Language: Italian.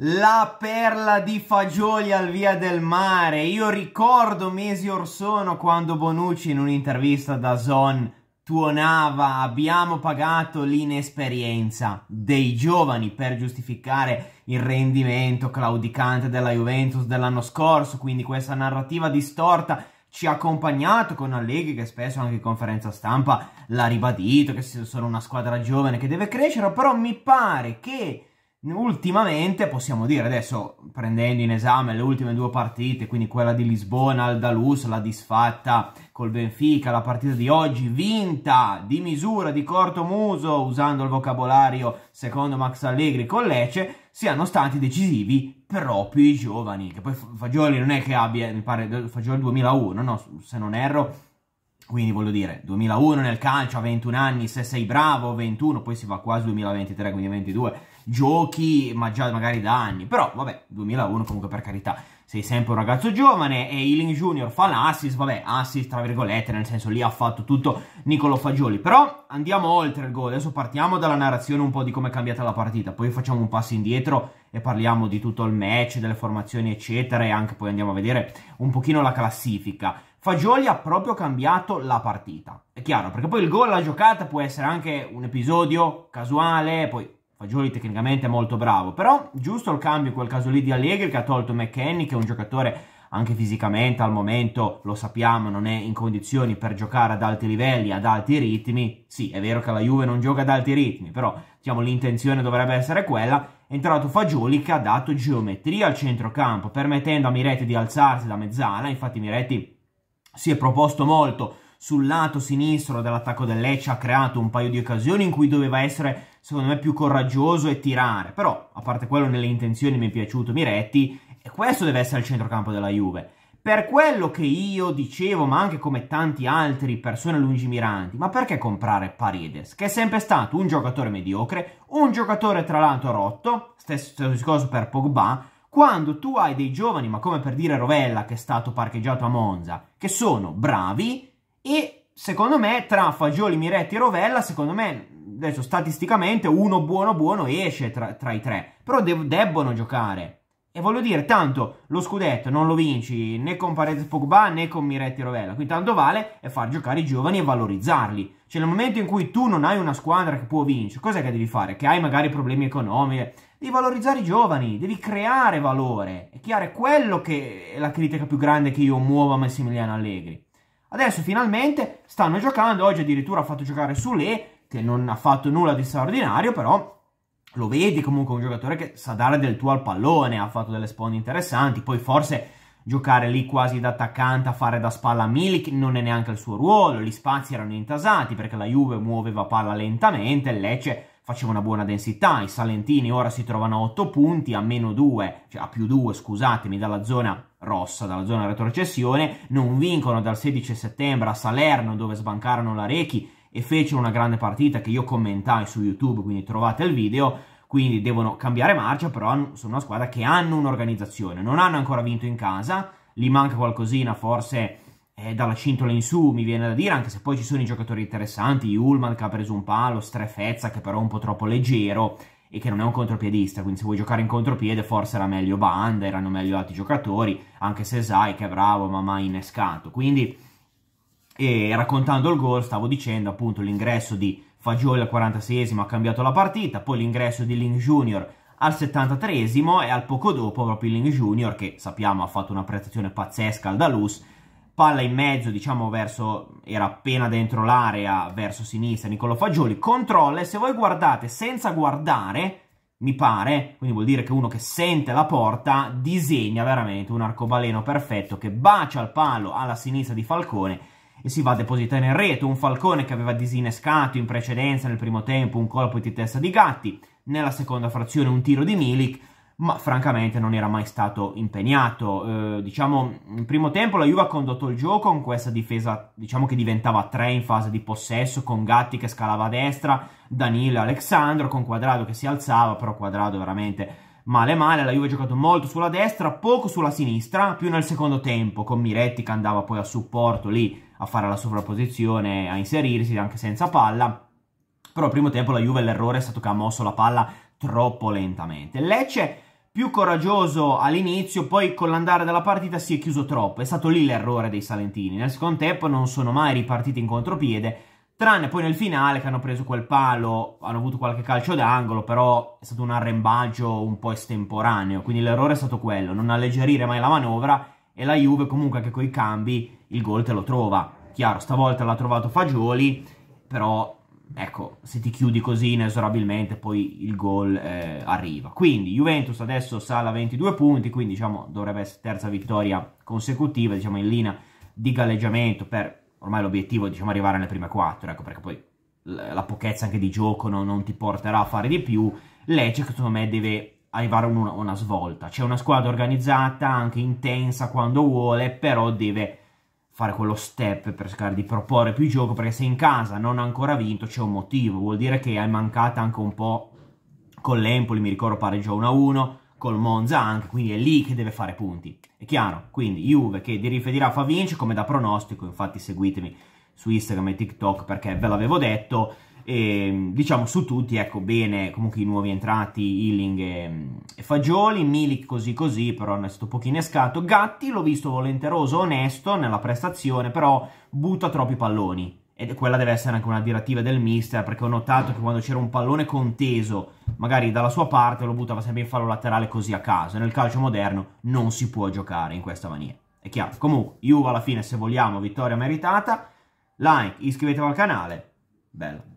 La perla di fagioli al via del mare. Io ricordo mesi or sono quando Bonucci in un'intervista da Zon tuonava abbiamo pagato l'inesperienza dei giovani per giustificare il rendimento claudicante della Juventus dell'anno scorso, quindi questa narrativa distorta ci ha accompagnato con Allegri che spesso anche in conferenza stampa l'ha ribadito che sono una squadra giovane che deve crescere, però mi pare che Ultimamente possiamo dire adesso, prendendo in esame le ultime due partite, quindi quella di Lisbona, Aldalus, la disfatta col Benfica, la partita di oggi vinta di misura, di corto muso, usando il vocabolario secondo Max Allegri con Lecce, siano stati decisivi proprio i giovani, che poi Fagioli non è che abbia, mi pare, Fagioli 2001, no, se non erro, quindi voglio dire, 2001 nel calcio, a 21 anni, se sei bravo, 21, poi si va quasi 2023, quindi 22 giochi, ma già magari da anni. Però, vabbè, 2001 comunque per carità, sei sempre un ragazzo giovane e Ealing Junior fa l'assist, vabbè, assist tra virgolette, nel senso lì ha fatto tutto Niccolo Fagioli. Però andiamo oltre il gol, adesso partiamo dalla narrazione un po' di come è cambiata la partita, poi facciamo un passo indietro e parliamo di tutto il match, delle formazioni eccetera e anche poi andiamo a vedere un pochino la classifica. Fagioli ha proprio cambiato la partita. È chiaro, perché poi il gol, la giocata può essere anche un episodio casuale, poi Fagioli tecnicamente è molto bravo, però giusto il cambio in quel caso lì di Allegri che ha tolto McKenny, che è un giocatore anche fisicamente al momento, lo sappiamo, non è in condizioni per giocare ad alti livelli, ad alti ritmi. Sì, è vero che la Juve non gioca ad alti ritmi, però diciamo, l'intenzione dovrebbe essere quella. È entrato Fagioli che ha dato geometria al centrocampo, permettendo a Miretti di alzarsi da mezzana, infatti Miretti si è proposto molto sul lato sinistro dell'attacco del Lecce ha creato un paio di occasioni in cui doveva essere secondo me più coraggioso e tirare, però a parte quello nelle intenzioni mi è piaciuto Miretti e questo deve essere il centrocampo della Juve. Per quello che io dicevo, ma anche come tanti altri, persone lungimiranti, ma perché comprare Paredes? Che è sempre stato un giocatore mediocre, un giocatore tra l'altro rotto, stesso discorso per Pogba, quando tu hai dei giovani, ma come per dire Rovella che è stato parcheggiato a Monza, che sono bravi, e secondo me tra Fagioli, Miretti e Rovella, secondo me adesso statisticamente uno buono buono esce tra, tra i tre, però de debbono giocare. E voglio dire, tanto lo scudetto non lo vinci né con Paredes Pogba né con Miretti Rovella, quindi tanto vale è far giocare i giovani e valorizzarli. Cioè nel momento in cui tu non hai una squadra che può vincere, cos'è che devi fare? Che hai magari problemi economici, devi valorizzare i giovani, devi creare valore. È chiaro, è quello che è la critica più grande che io muovo a Massimiliano Allegri. Adesso finalmente stanno giocando, oggi addirittura ha fatto giocare Sule, che non ha fatto nulla di straordinario, però lo vedi comunque un giocatore che sa dare del tuo al pallone, ha fatto delle sponde interessanti, poi forse giocare lì quasi da attaccante a fare da spalla a Milik non è neanche il suo ruolo, gli spazi erano intasati perché la Juve muoveva palla lentamente, il Lecce faceva una buona densità, i Salentini ora si trovano a 8 punti, a meno 2, cioè a più 2 scusatemi, dalla zona rossa dalla zona retrocessione, non vincono dal 16 settembre a Salerno dove sbancarono la Rechi e fecero una grande partita che io commentai su YouTube, quindi trovate il video, quindi devono cambiare marcia, però sono una squadra che hanno un'organizzazione, non hanno ancora vinto in casa, gli manca qualcosina forse eh, dalla cintola in su mi viene da dire, anche se poi ci sono i giocatori interessanti, Ullman che ha preso un palo, Strefezza che però è un po' troppo leggero, e che non è un contropiedista, quindi se vuoi giocare in contropiede forse era meglio Banda, erano meglio altri giocatori, anche se Zai che è bravo ma mai innescato. Quindi e raccontando il gol stavo dicendo appunto l'ingresso di Fagioli al 46esimo ha cambiato la partita, poi l'ingresso di Ling Junior al 73esimo e al poco dopo proprio Ling Junior che sappiamo ha fatto una prestazione pazzesca al Dalus palla in mezzo, diciamo, verso, era appena dentro l'area, verso sinistra, Niccolò Fagioli, controlla e se voi guardate senza guardare, mi pare, quindi vuol dire che uno che sente la porta disegna veramente un arcobaleno perfetto che bacia il palo alla sinistra di Falcone e si va a depositare in rete, un Falcone che aveva disinnescato in precedenza nel primo tempo un colpo di testa di Gatti, nella seconda frazione un tiro di Milik, ma francamente non era mai stato impegnato. Eh, diciamo, in primo tempo la Juve ha condotto il gioco con questa difesa, diciamo che diventava 3 in fase di possesso, con Gatti che scalava a destra, Danilo e Alexandro, con Quadrado che si alzava, però Quadrado veramente male male, la Juve ha giocato molto sulla destra, poco sulla sinistra, più nel secondo tempo, con Miretti che andava poi a supporto lì a fare la sovrapposizione, a inserirsi anche senza palla. Però al primo tempo la Juve l'errore è stato che ha mosso la palla troppo lentamente. Lecce più coraggioso all'inizio, poi con l'andare della partita si è chiuso troppo. È stato lì l'errore dei Salentini. Nel secondo tempo non sono mai ripartiti in contropiede, tranne poi nel finale che hanno preso quel palo, hanno avuto qualche calcio d'angolo, però è stato un arrembaggio un po' estemporaneo. Quindi l'errore è stato quello, non alleggerire mai la manovra e la Juve comunque anche con i cambi il gol te lo trova. Chiaro, stavolta l'ha trovato Fagioli, però ecco, se ti chiudi così inesorabilmente poi il gol eh, arriva. Quindi Juventus adesso sale a 22 punti, quindi diciamo dovrebbe essere terza vittoria consecutiva, diciamo in linea di galleggiamento per ormai l'obiettivo è diciamo, arrivare nelle prime 4, ecco perché poi la pochezza anche di gioco non, non ti porterà a fare di più. Lecce secondo me deve arrivare a una, una svolta, c'è una squadra organizzata, anche intensa quando vuole, però deve fare quello step per cercare di proporre più gioco, perché se in casa non ha ancora vinto c'è un motivo, vuol dire che hai mancato anche un po' con l'Empoli, mi ricordo pareggio 1-1, col Monza anche, quindi è lì che deve fare punti, è chiaro? Quindi Juve che di riferirà fa vince come da pronostico, infatti seguitemi su Instagram e TikTok perché ve l'avevo detto, e, ehm, diciamo su tutti, ecco bene comunque i nuovi entrati, Healing e, e Fagioli, Milik così così, però è stato un po' innescato. Gatti l'ho visto volenteroso, onesto nella prestazione, però butta troppi palloni. E quella deve essere anche una direttiva del mister, perché ho notato che quando c'era un pallone conteso, magari dalla sua parte, lo buttava sempre in fallo laterale così a caso. Nel calcio moderno non si può giocare in questa maniera. È chiaro. Comunque, Juve alla fine, se vogliamo, vittoria meritata. Like, iscrivetevi al canale. Bello.